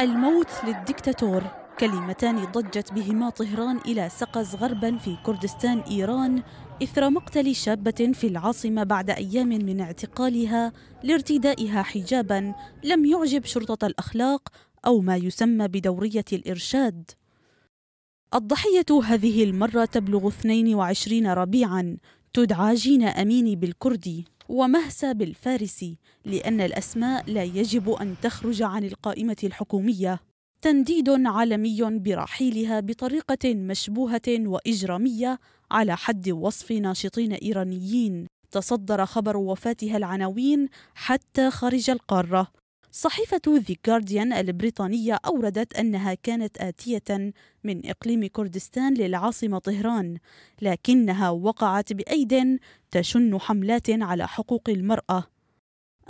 الموت للدكتاتور كلمتان ضجت بهما طهران إلى سقز غربا في كردستان إيران إثر مقتل شابة في العاصمة بعد أيام من اعتقالها لارتدائها حجابا لم يعجب شرطة الأخلاق أو ما يسمى بدورية الإرشاد الضحية هذه المرة تبلغ 22 ربيعا تدعى جينا أميني بالكردي ومهسى بالفارسي لأن الأسماء لا يجب أن تخرج عن القائمة الحكومية تنديد عالمي برحيلها بطريقة مشبوهة وإجرامية على حد وصف ناشطين إيرانيين تصدر خبر وفاتها العناوين حتى خارج القارة صحيفة The جارديان البريطانية أوردت أنها كانت آتية من إقليم كردستان للعاصمة طهران، لكنها وقعت بأيد تشن حملات على حقوق المرأة.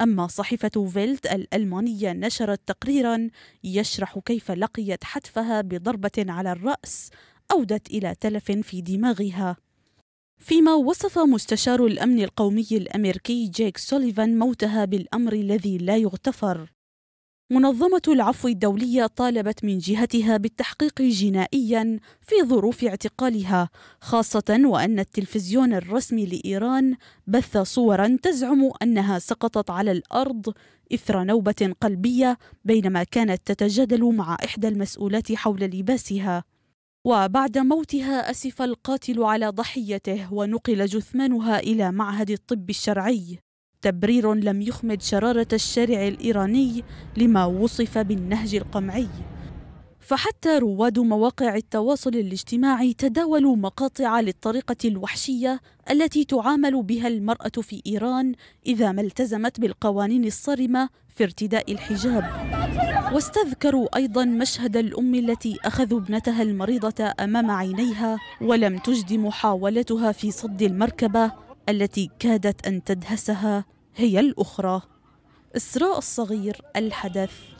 أما صحيفة فيلت الألمانية نشرت تقريرا يشرح كيف لقيت حتفها بضربة على الرأس أودت إلى تلف في دماغها. فيما وصف مستشار الأمن القومي الأمريكي جيك سوليفان موتها بالأمر الذي لا يغتفر منظمة العفو الدولية طالبت من جهتها بالتحقيق جنائيا في ظروف اعتقالها خاصة وأن التلفزيون الرسمي لإيران بث صورا تزعم أنها سقطت على الأرض إثر نوبة قلبية بينما كانت تتجادل مع إحدى المسؤولات حول لباسها وبعد موتها أسف القاتل على ضحيته ونقل جثمانها إلى معهد الطب الشرعي تبرير لم يخمد شرارة الشارع الإيراني لما وصف بالنهج القمعي فحتى رواد مواقع التواصل الاجتماعي تداولوا مقاطع للطريقة الوحشية التي تعامل بها المرأة في إيران إذا ما التزمت بالقوانين الصارمة في ارتداء الحجاب واستذكروا أيضا مشهد الأم التي أخذوا ابنتها المريضة أمام عينيها ولم تجد محاولتها في صد المركبة التي كادت أن تدهسها هي الأخرى إسراء الصغير الحدث